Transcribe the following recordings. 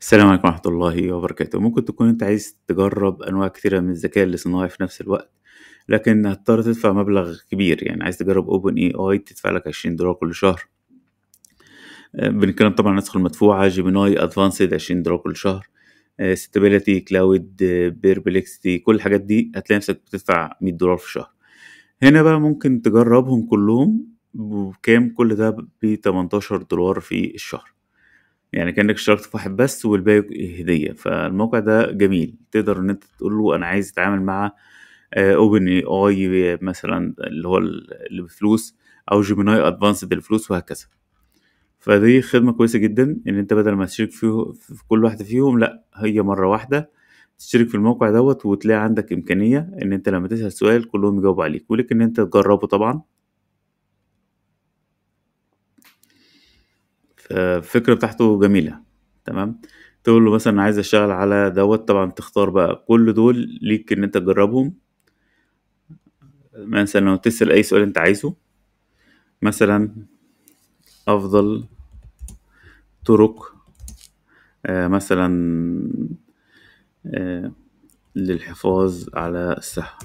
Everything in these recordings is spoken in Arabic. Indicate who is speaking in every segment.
Speaker 1: السلام عليكم ورحمة الله وبركاته ممكن تكون انت عايز تجرب انواع كتيرة من الذكاء الاصطناعي في نفس الوقت لكن هتضطر تدفع مبلغ كبير يعني عايز تجرب اوبن اي اي تدفع لك عشرين دولار كل شهر آه، بنتكلم طبعا نسخة المدفوعة جيميناي ادفانسد عشرين دولار كل شهر ستابيليتي كلاود بيربلكسيتي كل الحاجات دي هتلاقي نفسك بتدفع مية دولار في الشهر هنا بقى ممكن تجربهم كلهم بكام كل ده ب 18 دولار في الشهر يعني كأنك اشتركت في واحد بس والباقي هدية فالموقع ده جميل تقدر ان انت تقول له انا عايز اتعامل مع اوبن اي اي مثلا اللي هو اللي بفلوس او جيميناي ادفانسد الفلوس وهكذا فدي خدمة كويسة جدا ان انت بدل ما تشترك في كل واحدة فيهم لا هي مرة واحدة تشترك في الموقع دوت وتلاقي عندك امكانية ان انت لما تسأل سؤال كلهم يجاوبوا عليك ولكن ان انت تجربه طبعا فالفكره بتاعته جميله تمام تقول له مثلا عايز اشتغل على دوت طبعا تختار بقى كل دول ليك ان انت تجربهم مثلا لو تسأل اي سؤال انت عايزه مثلا افضل طرق آه، مثلا آه، للحفاظ على الصحة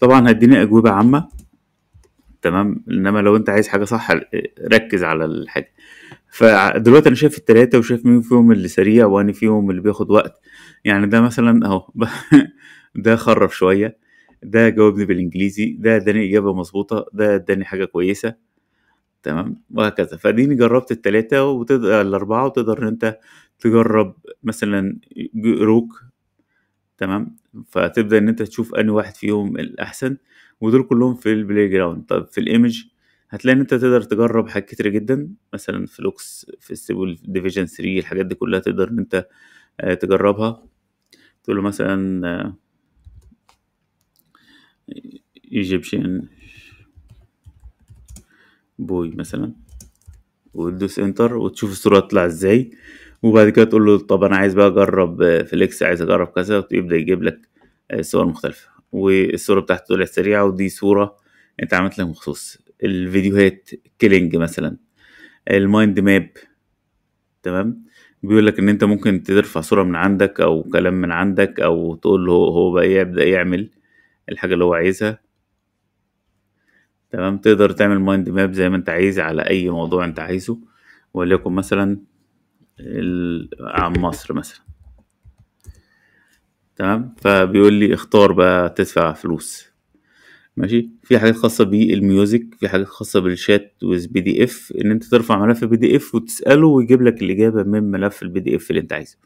Speaker 1: طبعا هديني اجوبة عامة تمام انما لو انت عايز حاجه صح ركز على الحاجه فدلوقتي انا شايف التلاتة وشايف مين فيهم اللي سريع واني فيهم اللي بياخد وقت يعني ده مثلا اهو ده خرب شويه ده جاوبني بالانجليزي ده اداني اجابه مظبوطه ده اداني حاجه كويسه تمام وهكذا فاديني جربت التلاتة وتقدر الاربعه وتقدر ان انت تجرب مثلا روك تمام فتبدا ان انت تشوف انهي واحد فيهم الاحسن ودول كلهم في البلاي جراوند طب في الايمج هتلاقي ان انت تقدر تجرب حاجات كتير جدا مثلا فلوكس في السيبل ديفيجن 3 الحاجات دي كلها تقدر ان انت آه، تجربها تقول له مثلا ايجيبشن آه، بوي مثلا وتدوس انتر وتشوف الصوره تطلع ازاي وبعد كده تقول له طب انا عايز بقى اجرب فليكس عايز اجرب كذا ويبدا يجيب لك صور مختلفه والصوره بتاعته طلعت سريعه ودي صوره انت عملت لك مخصوص الفيديوهات كيلينج مثلا المايند ماب تمام بيقول لك ان انت ممكن ترفع صوره من عندك او كلام من عندك او تقول له هو بقى يبدا يعمل الحاجه اللي هو عايزها تمام تقدر تعمل مايند ماب زي ما انت عايز على اي موضوع انت عايزه وليكن مثلا عن مصر مثلا تمام فبيقول لي اختار بقى تدفع فلوس ماشي في حاجات خاصة بالميوزك في حاجات خاصة بالشات بي دي اف ان انت ترفع ملف بي دي اف وتسأله ويجيب لك الاجابة من ملف البي دي اف اللي انت عايزه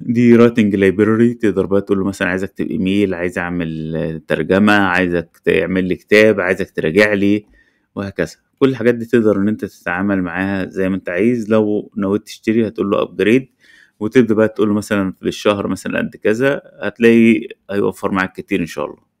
Speaker 1: دي رايتنج لايبراري تقدر بقى تقول له مثلا عايز اكتب ايميل عايز اعمل ترجمة عايزك تعمل لي كتاب عايزك تراجع لي وهكذا كل الحاجات دي تقدر ان انت تتعامل معاها زي ما انت عايز لو نويت تشتري هتقول له ابجريد وتبدا بقى تقول له مثلا في الشهر مثلا قد كذا هتلاقي هيوفر معاك كتير ان شاء الله